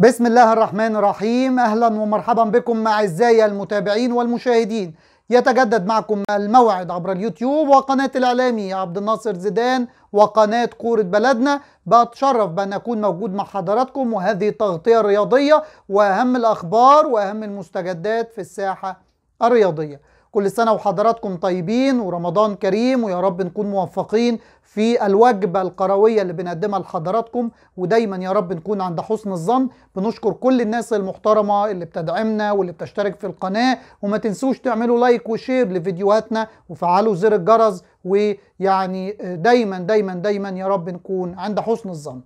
بسم الله الرحمن الرحيم اهلا ومرحبا بكم اعزائي المتابعين والمشاهدين يتجدد معكم الموعد عبر اليوتيوب وقناه الاعلامي عبد الناصر زيدان وقناه كوره بلدنا بتشرف بان اكون موجود مع حضراتكم وهذه التغطيه الرياضيه واهم الاخبار واهم المستجدات في الساحه الرياضيه كل سنة وحضراتكم طيبين ورمضان كريم ويا رب نكون موفقين في الوجبة القروية اللي بنقدمها لحضراتكم ودايما يا رب نكون عند حسن الظن بنشكر كل الناس المحترمة اللي بتدعمنا واللي بتشترك في القناة وما تنسوش تعملوا لايك وشير لفيديوهاتنا وفعلوا زر الجرس ويعني دايما دايما دايما يا رب نكون عند حسن الظن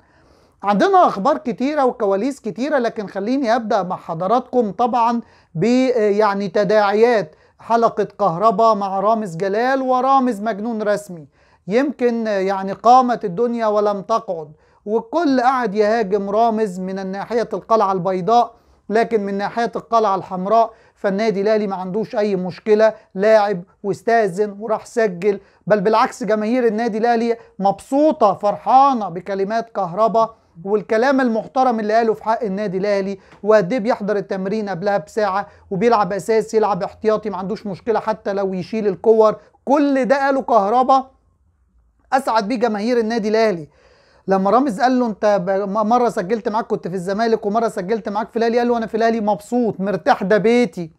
عندنا اخبار كتيره وكواليس كتيره لكن خليني ابدا مع حضراتكم طبعا ب يعني تداعيات حلقة كهربا مع رامز جلال ورامز مجنون رسمي يمكن يعني قامت الدنيا ولم تقعد والكل قاعد يهاجم رامز من ناحية القلعة البيضاء لكن من ناحية القلعة الحمراء فالنادي الاهلي ما عندوش اي مشكله لاعب واستاذن وراح سجل بل بالعكس جماهير النادي الاهلي مبسوطه فرحانه بكلمات كهربا والكلام المحترم اللي قاله في حق النادي الاهلي وقد ايه بيحضر التمرين قبلها بساعه وبيلعب اساسي يلعب احتياطي ما عندوش مشكله حتى لو يشيل الكور كل ده قاله كهربا اسعد بيه جماهير النادي الاهلي لما رامز قال له انت مره سجلت معاك كنت في الزمالك ومره سجلت معاك في الاهلي قال له انا في الاهلي مبسوط مرتاح ده بيتي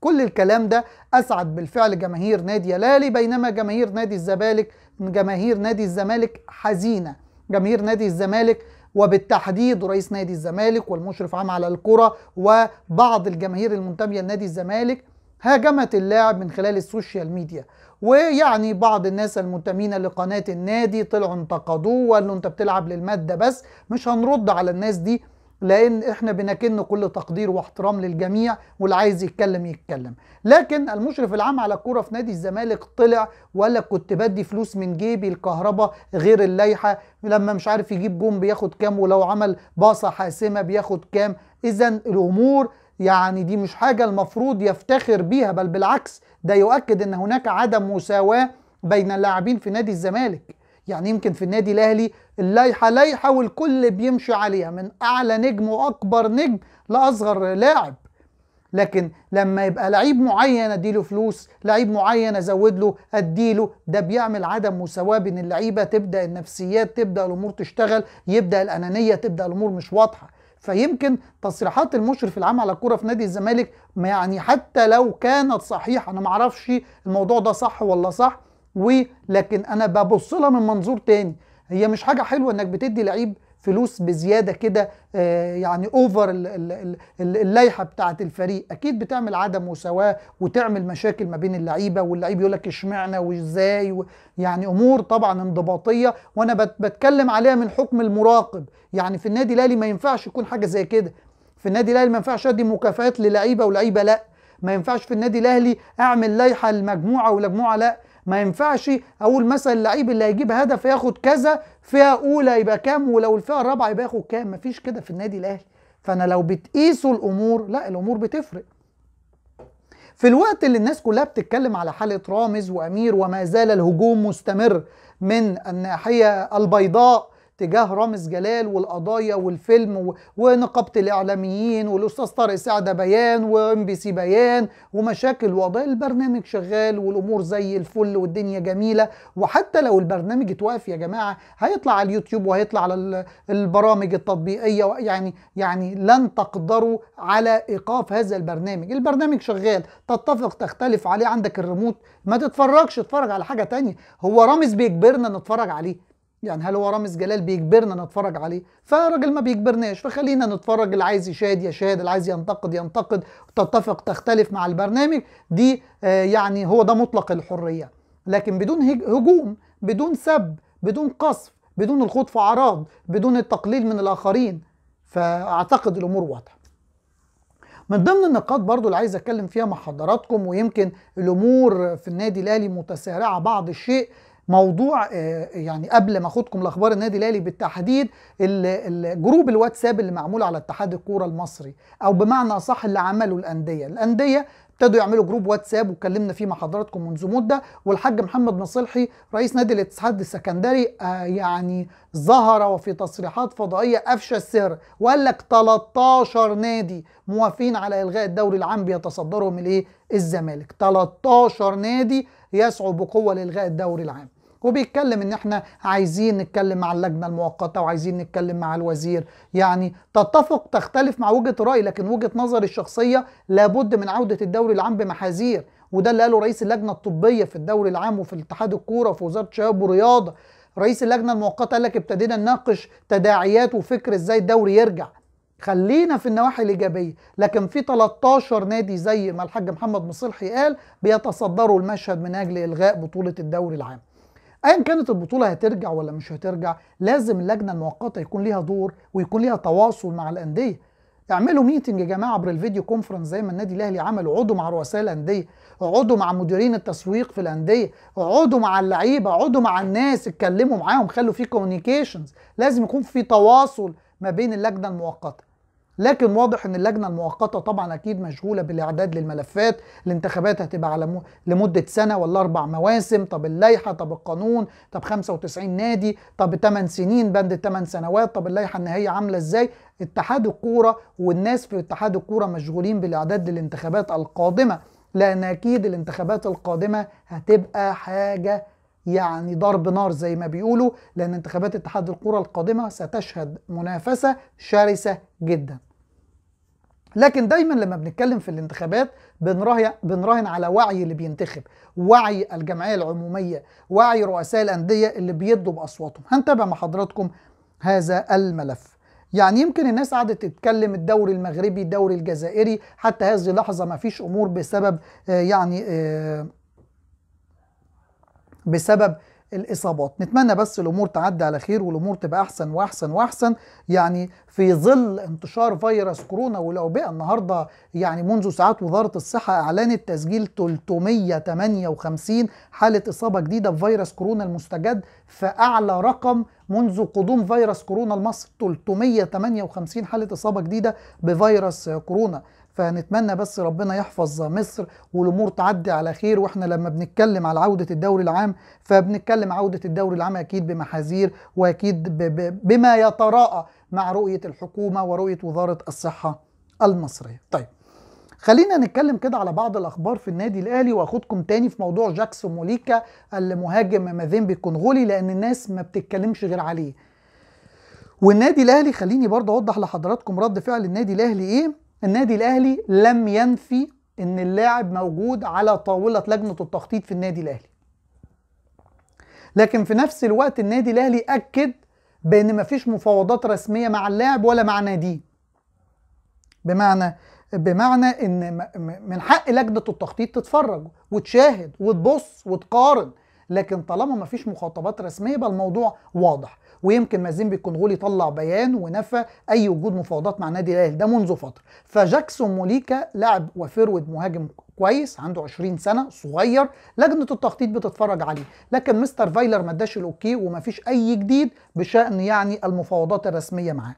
كل الكلام ده اسعد بالفعل جماهير نادي الاهلي بينما جماهير نادي الزمالك جماهير نادي الزمالك حزينه جماهير نادي الزمالك وبالتحديد رئيس نادي الزمالك والمشرف عام على الكرة وبعض الجماهير المنتمية لنادي الزمالك هاجمت اللاعب من خلال السوشيال ميديا ويعني بعض الناس المنتمين لقناة النادي طلعوا انتقدوه وقالوا انت بتلعب للمادة بس مش هنرد على الناس دي لان احنا بنكن كل تقدير واحترام للجميع واللي عايز يتكلم يتكلم لكن المشرف العام على الكوره في نادي الزمالك طلع وقال لك كنت بدي فلوس من جيبي الكهرباء غير اللائحه لما مش عارف يجيب جون بياخد كام ولو عمل باصه حاسمه بياخد كام اذا الامور يعني دي مش حاجه المفروض يفتخر بيها بل بالعكس ده يؤكد ان هناك عدم مساواه بين اللاعبين في نادي الزمالك يعني يمكن في النادي الاهلي اللايحة لايحة والكل بيمشي عليها من أعلى نجم وأكبر نجم لأصغر لاعب لكن لما يبقى لعيب معين اديله فلوس لعيب معين ازود له اديله ده بيعمل عدم مساواه بين اللعيبه تبدا النفسيات تبدا الامور تشتغل يبدا الانانيه تبدا الامور مش واضحه فيمكن تصريحات المشرف العام على الكوره في نادي الزمالك يعني حتى لو كانت صحيحه انا معرفش الموضوع ده صح ولا صح ولكن انا ببص لها من منظور تاني هي مش حاجه حلوه انك بتدي لعيب فلوس بزياده كده آه، يعني اوفر اللائحه بتاعه الفريق اكيد بتعمل عدم مساواه وتعمل مشاكل ما بين اللعيبه واللعيب يقول لك اشمعنى وازاي يعني امور طبعا انضباطيه وانا بتكلم عليها من حكم المراقب يعني في النادي الاهلي ما ينفعش يكون حاجه زي كده في النادي الاهلي ما ينفعش ادي مكافآت للعيبه ولعيبه لا ما ينفعش في النادي الاهلي اعمل لائحه لمجموعه ولمجموعه لا ما ينفعش اقول مثلا اللعيب اللي هيجيب هدف ياخد كذا فئه اولى يبقى كام ولو الفئه الرابعه يبقى ياخد كام مفيش كده في النادي الاهلي فانا لو بتقيسوا الامور لا الامور بتفرق في الوقت اللي الناس كلها بتتكلم على حالة رامز وأمير وما زال الهجوم مستمر من الناحية البيضاء تجاه رامز جلال والقضايا والفيلم ونقابه الاعلاميين والاستاذ طارق سعده بيان وام بي سي بيان ومشاكل وقضايا البرنامج شغال والامور زي الفل والدنيا جميله وحتى لو البرنامج اتوقف يا جماعه هيطلع على اليوتيوب وهيطلع على البرامج التطبيقيه يعني يعني لن تقدروا على ايقاف هذا البرنامج البرنامج شغال تتفق تختلف عليه عندك الريموت ما تتفرجش اتفرج على حاجه تانية هو رامز بيجبرنا نتفرج عليه يعني هل هو رامز جلال بيجبرنا نتفرج عليه؟ فالراجل ما بيجبرناش فخلينا نتفرج اللي عايز يشاهد يشاهد اللي عايز ينتقد ينتقد تتفق تختلف مع البرنامج دي آه يعني هو ده مطلق الحريه لكن بدون هجوم بدون سب بدون قصف بدون الخوض في اعراض بدون التقليل من الاخرين فاعتقد الامور واضحه. من ضمن النقاط برضو اللي عايز اتكلم فيها مع حضراتكم ويمكن الامور في النادي الاهلي متسارعه بعض الشيء موضوع آه، يعني قبل ما اخدكم لاخبار النادي الاهلي بالتحديد الجروب الواتساب اللي معمول على اتحاد الكوره المصري او بمعنى اصح اللي عمله الانديه الانديه ابتدوا يعملوا جروب واتساب واتكلمنا فيه مع حضراتكم منذ مده والحاج محمد نصلحي رئيس نادي الاتحاد السكندري آه، يعني ظهر وفي تصريحات فضائيه افشى السر وقال لك 13 نادي موافقين على الغاء الدوري العام بيتصدرهم الايه الزمالك 13 نادي يسعوا بقوه لالغاء الدوري العام وبيتكلم ان احنا عايزين نتكلم مع اللجنه المؤقته وعايزين نتكلم مع الوزير يعني تتفق تختلف مع وجهه راي لكن وجهه نظري الشخصيه لابد من عوده الدوري العام بمحاذير وده اللي قاله رئيس اللجنه الطبيه في الدوري العام وفي اتحاد الكوره وفي وزاره الشباب والرياضه رئيس اللجنه المؤقته قال لك ابتدينا نناقش تداعيات وفكر ازاي الدوري يرجع خلينا في النواحي الايجابيه لكن في 13 نادي زي ما الحاج محمد مصلحي قال بيتصدروا المشهد من اجل الغاء بطوله الدوري العام ايا كانت البطوله هترجع ولا مش هترجع لازم اللجنه المؤقته يكون ليها دور ويكون ليها تواصل مع الانديه اعملوا ميتنج يا جماعه عبر الفيديو كونفرنس زي ما النادي الاهلي عمل اقعدوا مع رؤساء الانديه اقعدوا مع مديرين التسويق في الانديه اقعدوا مع اللعيبه اقعدوا مع الناس اتكلموا معاهم خلوا في كوميونيكيشنز لازم يكون في تواصل ما بين اللجنه المؤقته لكن واضح ان اللجنه المؤقته طبعا اكيد مشغوله بالاعداد للملفات الانتخابات هتبقى على مو... لمده سنه ولا اربع مواسم طب اللائحه طب القانون طب 95 نادي طب 8 سنين بند 8 سنوات طب اللائحه النهائيه عامله ازاي اتحاد الكوره والناس في اتحاد الكوره مشغولين بالاعداد للانتخابات القادمه لان اكيد الانتخابات القادمه هتبقى حاجه يعني ضرب نار زي ما بيقولوا لان انتخابات اتحاد الكوره القادمه ستشهد منافسه شرسه جدا لكن دايما لما بنتكلم في الانتخابات بنراهن على وعي اللي بينتخب وعي الجمعيه العموميه وعي رؤساء الانديه اللي بيدوا باصواتهم هنتابع مع حضراتكم هذا الملف يعني يمكن الناس قعدت تتكلم الدوري المغربي الدوري الجزائري حتى هذه اللحظه ما فيش امور بسبب آه، يعني آه، بسبب الاصابات نتمنى بس الامور تعدي على خير والامور تبقى احسن واحسن واحسن يعني في ظل انتشار فيروس كورونا والاوبئه النهارده يعني منذ ساعات وزاره الصحه اعلنت تسجيل 358 حاله اصابه جديده بفيروس كورونا المستجد فاعلى رقم منذ قدوم فيروس كورونا لمصر 358 حالة إصابة جديدة بفيروس كورونا فنتمنى بس ربنا يحفظ مصر والامور تعدي على خير واحنا لما بنتكلم على عوده الدوري العام فبنتكلم عوده الدوري العام اكيد بمحاذير واكيد بما يتراءى مع رؤيه الحكومه ورؤيه وزاره الصحه المصريه. طيب خلينا نتكلم كده على بعض الاخبار في النادي الاهلي واخدكم تاني في موضوع جاكسون موليكا المهاجم مازيمبي الكونغولي لان الناس ما بتتكلمش غير عليه والنادي الاهلي خليني برضه اوضح لحضراتكم رد فعل النادي الاهلي ايه النادي الاهلي لم ينفي ان اللاعب موجود على طاوله لجنه التخطيط في النادي الاهلي لكن في نفس الوقت النادي الاهلي اكد بان مفيش مفاوضات رسميه مع اللاعب ولا مع ناديه بمعنى بمعنى ان من حق لجنه التخطيط تتفرج وتشاهد وتبص وتقارن لكن طالما ما فيش مخاطبات رسميه يبقى الموضوع واضح ويمكن مازين غولي طلع بيان ونفى اي وجود مفاوضات مع نادي الاهلي ده منذ فتره فجاكسون موليكا لاعب وفيرود مهاجم كويس عنده 20 سنه صغير لجنه التخطيط بتتفرج عليه لكن مستر فايلر ما اداش الاوكي وما فيش اي جديد بشان يعني المفاوضات الرسميه معاه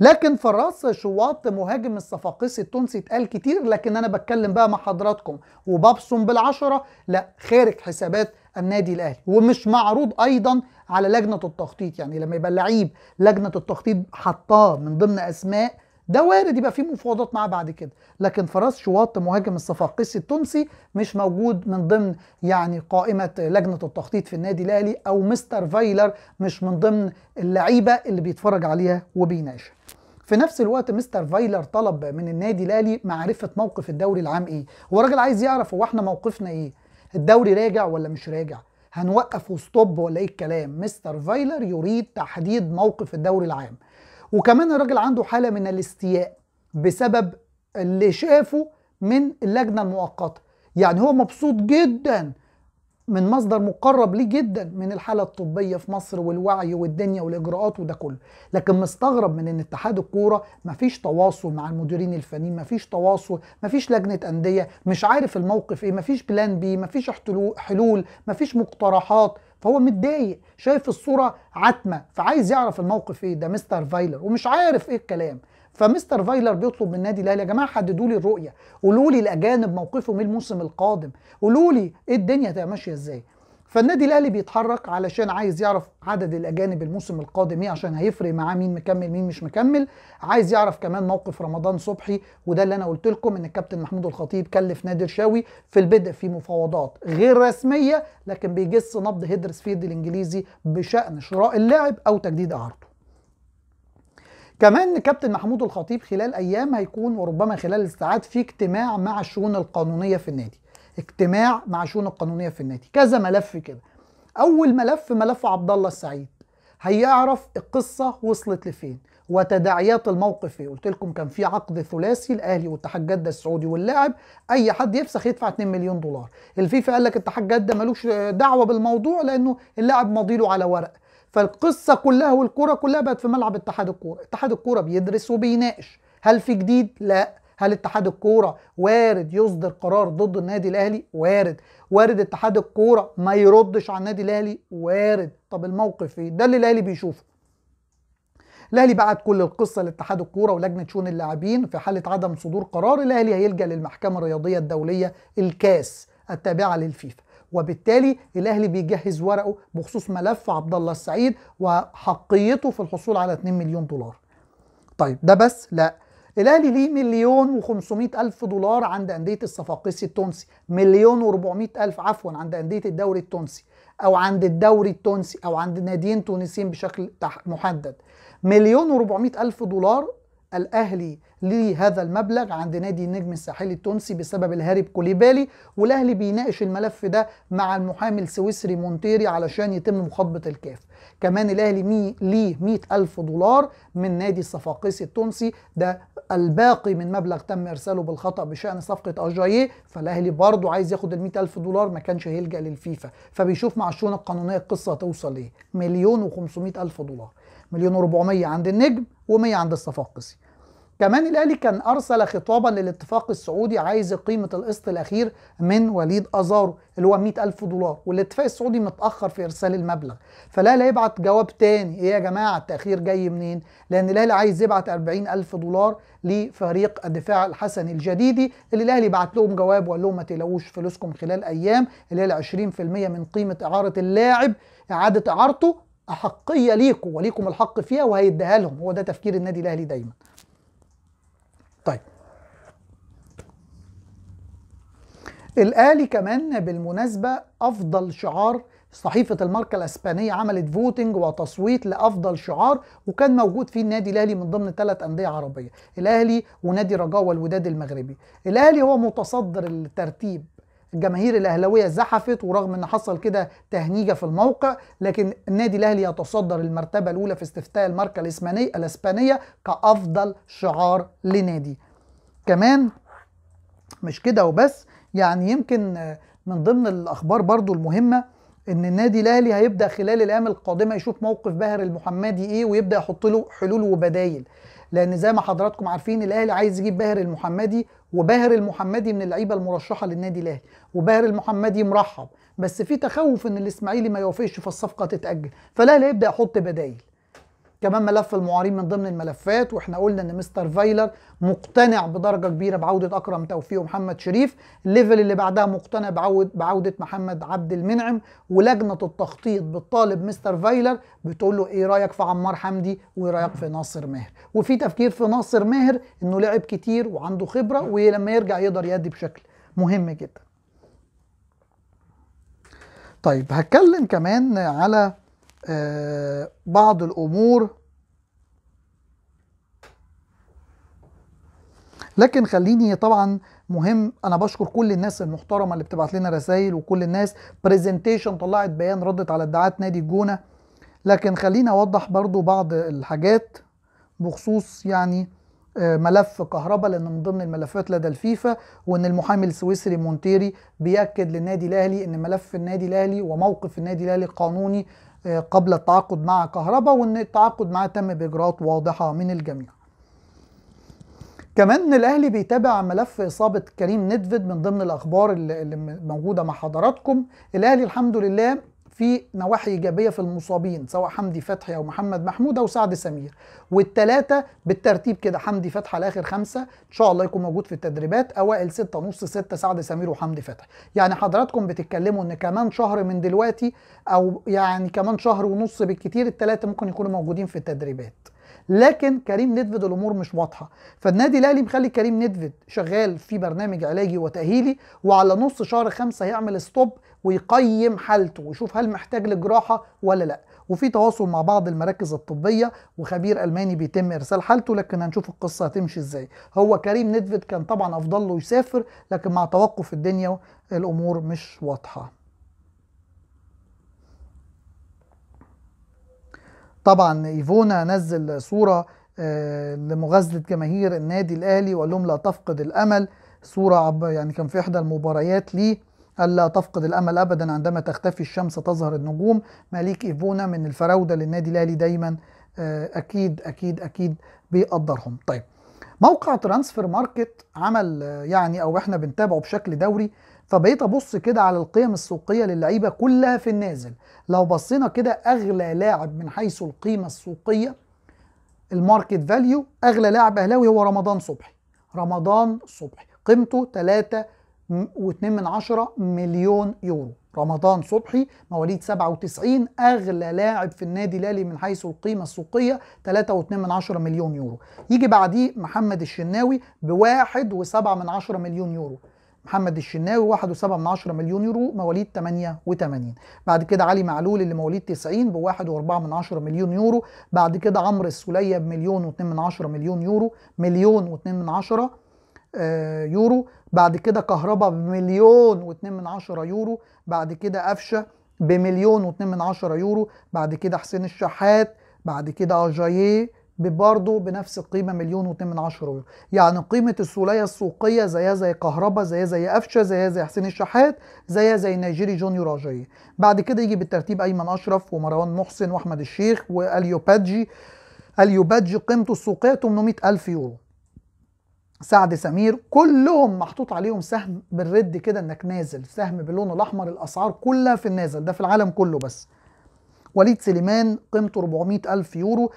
لكن فراس شواط مهاجم الصفاقسي التونسي اتقال كتير لكن انا بتكلم بقى مع حضراتكم وببصم بالعشره لا خارج حسابات النادي الاهلي ومش معروض ايضا على لجنه التخطيط يعني لما يبقى لعيب لجنه التخطيط حطاه من ضمن اسماء ده وارد يبقى في مفاوضات معاه بعد كده لكن فراس شواط مهاجم الصفاقسي التونسي مش موجود من ضمن يعني قائمه لجنه التخطيط في النادي الاهلي او مستر فايلر مش من ضمن اللعيبه اللي بيتفرج عليها وبيناقشها في نفس الوقت مستر فايلر طلب من النادي الاهلي معرفه موقف الدوري العام ايه هو الراجل عايز يعرف هو احنا موقفنا ايه الدوري راجع ولا مش راجع هنوقف وستوب ولا ايه الكلام مستر فايلر يريد تحديد موقف الدوري العام وكمان الراجل عنده حاله من الاستياء بسبب اللي شافه من اللجنه المؤقته يعني هو مبسوط جدا من مصدر مقرب ليه جدا من الحاله الطبيه في مصر والوعي والدنيا والاجراءات وده كله لكن مستغرب من ان اتحاد الكوره مفيش تواصل مع المديرين الفنيين مفيش تواصل مفيش لجنه انديه مش عارف الموقف ايه مفيش بلان بي مفيش حلول مفيش مقترحات فهو متضايق شايف الصوره عتمه فعايز يعرف الموقف ايه ده مستر فايلر ومش عارف ايه الكلام فمستر فايلر بيطلب من النادي الاهلي يا جماعه حددوا لي الرؤيه قولوا لي الاجانب موقفهم إيه الموسم القادم قولوا لي ايه الدنيا هتبقى ماشيه ازاي فالنادي الاهلي بيتحرك علشان عايز يعرف عدد الاجانب الموسم القادم ايه عشان هيفرق معاه مين مكمل مين مش مكمل عايز يعرف كمان موقف رمضان صبحي وده اللي انا قلت لكم ان الكابتن محمود الخطيب كلف نادر شاوي في البدء في مفاوضات غير رسميه لكن بيجس نبض هيدرسفيلد الانجليزي بشان شراء اللاعب او تجديد اعارته كمان كابتن محمود الخطيب خلال ايام هيكون وربما خلال الساعات في اجتماع مع الشؤون القانونيه في النادي اجتماع مع الشؤون القانونيه في النادي كذا ملف كده اول ملف ملف عبد الله السعيد هيعرف القصه وصلت لفين وتداعيات الموقف ايه قلت لكم كان في عقد ثلاثي الاهلي واتحاد جده السعودي واللاعب اي حد يفسخ يدفع 2 مليون دولار الفيفا قال لك اتحاد جده ملوش دعوه بالموضوع لانه اللاعب ماضي له على ورق فالقصه كلها والكوره كلها بقت في ملعب اتحاد الكوره اتحاد الكوره بيدرس وبيناقش هل في جديد لا هل اتحاد الكوره وارد يصدر قرار ضد النادي الاهلي وارد وارد اتحاد الكوره ما يردش على النادي الاهلي وارد طب الموقف ايه ده اللي الاهلي بيشوفه الاهلي بعت كل القصه لاتحاد الكوره ولجنه شؤون اللاعبين في حاله عدم صدور قرار الاهلي هيلجا للمحكمه الرياضيه الدوليه الكاس التابعه للفيفا وبالتالي الاهلي بيجهز ورقه بخصوص ملف عبد الله السعيد وحقيته في الحصول على 2 مليون دولار طيب ده بس لا الاهلي ليه مليون و500 الف دولار عند انديه الصفاقسي التونسي مليون و400 الف عفوا عند انديه الدوري التونسي او عند الدوري التونسي او عند ناديين تونسيين بشكل محدد مليون و400 الف دولار الاهلي لهذا المبلغ عند نادي النجم الساحلي التونسي بسبب الهارب كوليبالي والاهلي بيناقش الملف ده مع المحامي السويسري مونتيري علشان يتم مخاطبه الكاف كمان الاهلي مي ليه 100 الف دولار من نادي الصفاقسي التونسي ده الباقي من مبلغ تم ارساله بالخطا بشان صفقه اجاييه فالاهلي برضه عايز ياخد ال 100 الف دولار ما كانش هيلجا للفيفا فبيشوف مع الشؤون القانونيه القصه هتوصل ايه مليون و الف دولار مليون و400 عند النجم و100 عند الصفاقسي كمان الاهلي كان ارسل خطابا للاتفاق السعودي عايز قيمه القسط الاخير من وليد ازارو اللي هو 100000 دولار والاتفاق السعودي متاخر في ارسال المبلغ فالاهلي هيبعت جواب تاني ايه يا جماعه التاخير جاي منين لان الاهلي عايز يبعت 40000 دولار لفريق الدفاع الحسني الجديدي اللي الاهلي بعت لهم جواب وقال لهم ما تلاقوش فلوسكم خلال ايام اللي هي 20% من قيمه اعاره اللاعب اعاده اعارته أحقية ليكم وليكم الحق فيها وهيديها لهم هو ده تفكير النادي الأهلي دايما طيب الأهلي كمان بالمناسبة أفضل شعار صحيفة الماركة الإسبانية عملت فوتنج وتصويت لأفضل شعار وكان موجود فيه النادي الأهلي من ضمن ثلاث أندية عربية الأهلي ونادي رجاء والوداد المغربي الأهلي هو متصدر الترتيب الجماهير الاهلاويه زحفت ورغم ان حصل كده تهنيجه في الموقع لكن النادي الاهلي يتصدر المرتبه الاولى في استفتاء الماركه الاسبانيه الاسبانيه كافضل شعار لنادي كمان مش كده وبس يعني يمكن من ضمن الاخبار برضو المهمه ان النادي الاهلي هيبدا خلال الايام القادمه يشوف موقف باهر المحمدي ايه ويبدا يحط له حلول وبدايل لان زي ما حضراتكم عارفين الاهلي عايز يجيب باهر المحمدي وباهر المحمدي من اللعيبه المرشحه للنادي الاهلي وباهر المحمدي مرحب بس في تخوف ان الاسماعيلي ما يوافقش فالصفقه تتاجل فالاهلي يبدا يحط بدايل كمان ملف المعارين من ضمن الملفات واحنا قلنا ان مستر فايلر مقتنع بدرجه كبيره بعوده اكرم توفيق ومحمد شريف الليفل اللي بعدها مقتنع بعود بعوده محمد عبد المنعم ولجنه التخطيط بتطالب مستر فايلر بتقول له ايه رايك في عمار حمدي وايه رايك في ناصر ماهر وفي تفكير في ناصر ماهر انه لعب كتير وعنده خبره ولما يرجع يقدر يأدي بشكل مهم جدا طيب هتكلم كمان على آه، بعض الأمور لكن خليني طبعا مهم انا بشكر كل الناس المحترمه اللي بتبعت لنا رسائل وكل الناس برزنتيشن طلعت بيان ردت على ادعاءات نادي الجونه لكن خليني اوضح برضو بعض الحاجات بخصوص يعني آه، ملف كهرباء لان من ضمن الملفات لدى الفيفا وان المحامي السويسري مونتيري بياكد للنادي الاهلي ان ملف النادي الاهلي وموقف النادي الاهلي قانوني آه، قبل التعاقد مع كهرباء وان التعاقد معاه تم باجراءات واضحه من الجميع. كمان الاهلي بيتابع ملف اصابه كريم ندفد من ضمن الاخبار اللي موجوده مع حضراتكم، الاهلي الحمد لله في نواحي ايجابيه في المصابين سواء حمدي فتحي او محمد محمود او سعد سمير والثلاثه بالترتيب كده حمدي فتحي على اخر خمسه ان شاء الله يكون موجود في التدريبات اوائل سته نص سته سعد سمير وحمدي فتحي يعني حضراتكم بتتكلموا ان كمان شهر من دلوقتي او يعني كمان شهر ونص بالكتير الثلاثه ممكن يكونوا موجودين في التدريبات لكن كريم نيدفيد الامور مش واضحه فالنادي الاهلي مخلي كريم نيدفيد شغال في برنامج علاجي وتاهيلي وعلى نص شهر خمسة هيعمل ستوب ويقيم حالته ويشوف هل محتاج لجراحه ولا لا وفي تواصل مع بعض المراكز الطبيه وخبير الماني بيتم ارسال حالته لكن هنشوف القصه هتمشي ازاي هو كريم نيدفيد كان طبعا افضل له يسافر لكن مع توقف الدنيا الامور مش واضحه طبعا ايفونا نزل صوره آه، لمغازله جماهير النادي الاهلي وقال لهم لا تفقد الامل صوره يعني كان في احدى المباريات ليه قال لا تفقد الامل ابدا عندما تختفي الشمس تظهر النجوم مالك ايفونا من الفراوده للنادي الاهلي دايما آه، اكيد اكيد اكيد بيقدرهم طيب موقع ترانسفير ماركت عمل يعني او احنا بنتابعه بشكل دوري فبقيت ابص كده على القيم السوقيه للعيبه كلها في النازل لو بصينا كده اغلى لاعب من حيث القيمه السوقيه الماركت فاليو اغلى لاعب اهلاوي هو رمضان صبحي رمضان صبحي قيمته 3.2 من عشرة مليون يورو رمضان صبحي مواليد 97 اغلى لاعب في النادي الاهلي من حيث القيمه السوقيه 3.2 مليون يورو يجي بعديه محمد الشناوي ب 1.7 مليون يورو محمد الشناوي 1.7 مليون يورو مواليد 88 بعد كده علي معلول اللي مواليد 90 ب 1.4 مليون يورو بعد كده عمرو السوليه بمليون و2 مليون يورو مليون و2 من عشرة آه، يورو بعد كده كهرباء بمليون واتنين من عشرة يورو بعد كده قفشة بمليون واتنين من عشرة يورو بعد كده حسين الشحات بعد كده أجاييه برضه بنفس القيمه مليون واتنين من عشرة يورو يعني قيمه السوليه السوقيه زيها زي كهربا زيها زي قفشه زيها زي حسين الشحات زيها زي نيجيري جونيور اجاييه بعد كده يجي بالترتيب ايمن اشرف ومروان محسن واحمد الشيخ واليوبادجي اليوبادجي قيمته السوقيه 800000 يورو سعد سمير كلهم محطوط عليهم سهم بالرد كده انك نازل سهم باللون الاحمر الاسعار كلها في النازل ده في العالم كله بس وليد سليمان قيمته 400 ألف يورو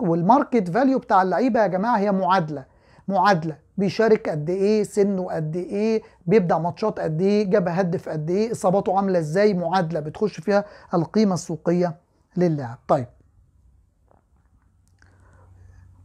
والماركت فاليو بتاع اللعيبة يا جماعة هي معادلة معادلة بيشارك قد ايه سنه قد ايه بيبدأ ماتشات قد ايه جاب هدف قد ايه اصاباته عاملة ازاي معادلة بتخش فيها القيمة السوقية للاعب طيب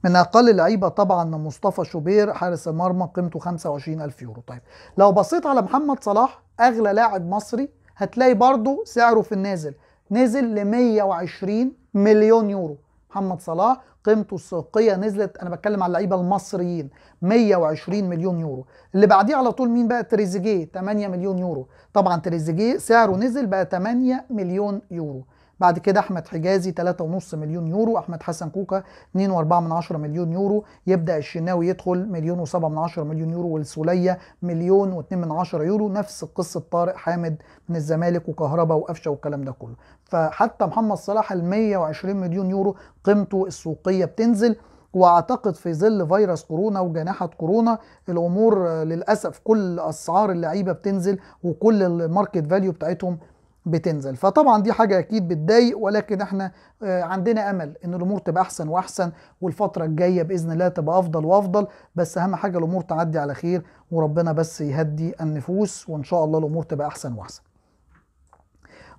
من اقل اللعيبه طبعا مصطفى شوبير حارس المرمى قيمته 25000 يورو طيب لو بصيت على محمد صلاح اغلى لاعب مصري هتلاقي برضه سعره في النازل نزل ل 120 مليون يورو محمد صلاح قيمته السوقيه نزلت انا بتكلم على اللعيبه المصريين 120 مليون يورو اللي بعديه على طول مين بقى تريزيجيه 8 مليون يورو طبعا تريزيجيه سعره نزل بقى 8 مليون يورو بعد كده احمد حجازي 3.5 مليون يورو احمد حسن كوكا 2.4 مليون يورو يبدا الشناوي يدخل مليون و7 مليون يورو والسوليه مليون و2 يورو نفس قصه طارق حامد من الزمالك وكهربا وقفشه والكلام ده كله فحتى محمد صلاح ال 120 مليون يورو قيمته السوقيه بتنزل واعتقد في ظل فيروس كورونا وجناحه كورونا الامور للاسف كل اسعار اللعيبه بتنزل وكل الماركت فاليو بتاعتهم بتنزل فطبعا دي حاجه اكيد بتضايق ولكن احنا آه، عندنا امل ان الامور تبقى احسن واحسن والفتره الجايه باذن الله تبقى افضل وافضل بس اهم حاجه الامور تعدي على خير وربنا بس يهدي النفوس وان شاء الله الامور تبقى احسن واحسن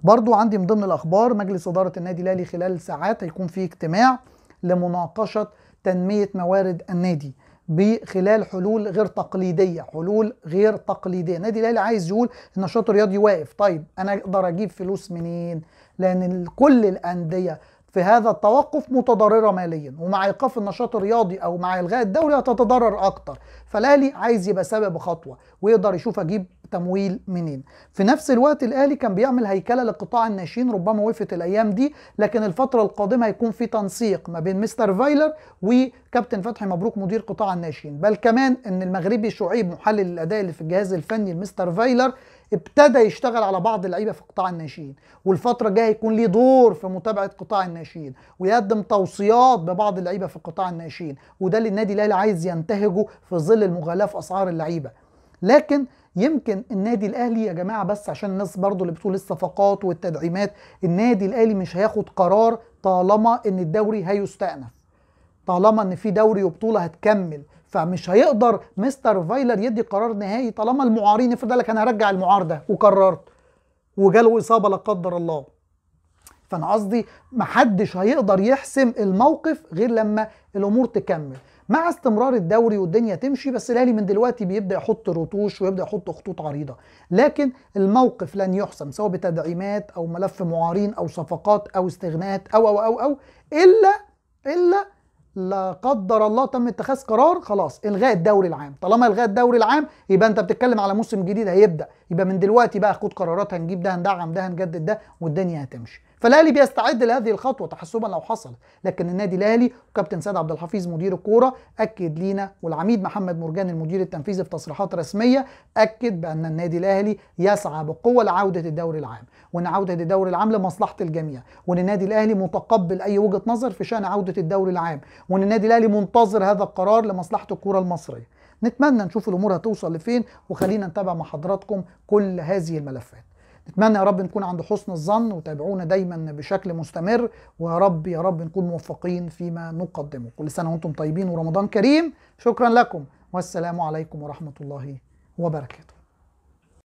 برضو عندي من ضمن الاخبار مجلس اداره النادي الاهلي خلال ساعات هيكون في اجتماع لمناقشه تنميه موارد النادي بخلال حلول غير تقليديه حلول غير تقليديه النادي الاهلي عايز يقول النشاط الرياضي واقف طيب انا اقدر اجيب فلوس منين لان كل الانديه في هذا التوقف متضرره ماليا ومع ايقاف النشاط الرياضي او مع الغاء الدوري هتتضرر اكتر فالاهلي عايز يبقى سبب خطوه ويقدر يشوف اجيب تمويل منين في نفس الوقت الاهلي كان بيعمل هيكله لقطاع الناشئين ربما وقفت الايام دي لكن الفتره القادمه هيكون في تنسيق ما بين مستر فايلر وكابتن فتحي مبروك مدير قطاع الناشئين بل كمان ان المغربي شعيب محلل الاداء اللي في الجهاز الفني لمستر فايلر ابتدى يشتغل على بعض اللعيبه في قطاع الناشئين والفتره الجايه هيكون ليه دور في متابعه قطاع الناشئين ويقدم توصيات ببعض اللعيبه في قطاع الناشئين وده اللي النادي الاهلي عايز ينتهجه في ظل المغالاة في اسعار اللعيبه لكن يمكن النادي الاهلي يا جماعه بس عشان الناس برضو اللي بتقول الصفقات والتدعيمات النادي الاهلي مش هياخد قرار طالما ان الدوري هيستأنف طالما ان في دوري وبطوله هتكمل فمش هيقدر مستر فايلر يدي قرار نهائي طالما المعارين افرض لك انا هرجع المعار ده وقررت وجاله اصابه لا قدر الله فانا قصدي محدش هيقدر يحسم الموقف غير لما الامور تكمل مع استمرار الدوري والدنيا تمشي بس الاهلي من دلوقتي بيبدا يحط رتوش ويبدا يحط خطوط عريضه لكن الموقف لن يحسم سواء بتدعيمات او ملف معارين او صفقات او استغناءات او او او او الا الا لا قدر الله تم اتخاذ قرار خلاص الغاء الدوري العام طالما الغاء الدوري العام يبقى انت بتتكلم على موسم جديد هيبدا يبقى من دلوقتي بقى خد قرارات هنجيب ده هندعم ده هنجدد ده والدنيا هتمشي فالاهلي بيستعد لهذه الخطوه تحسبا لو حصلت لكن النادي الاهلي وكابتن سيد عبد الحفيظ مدير الكوره اكد لينا والعميد محمد مرجان المدير التنفيذي في تصريحات رسميه اكد بان النادي الاهلي يسعى بقوه لعوده الدوري العام وان عوده الدوري العام لمصلحه الجميع وان النادي الاهلي متقبل اي وجهه نظر في شان عوده الدوري العام وان النادي الاهلي منتظر هذا القرار لمصلحه الكوره المصريه نتمنى نشوف الامور هتوصل لفين وخلينا نتابع مع حضراتكم كل هذه الملفات نتمنى يا رب نكون عند حسن الظن وتابعونا دايما بشكل مستمر ويا رب يا رب نكون موفقين فيما نقدمه كل سنه وانتم طيبين ورمضان كريم شكرا لكم والسلام عليكم ورحمه الله وبركاته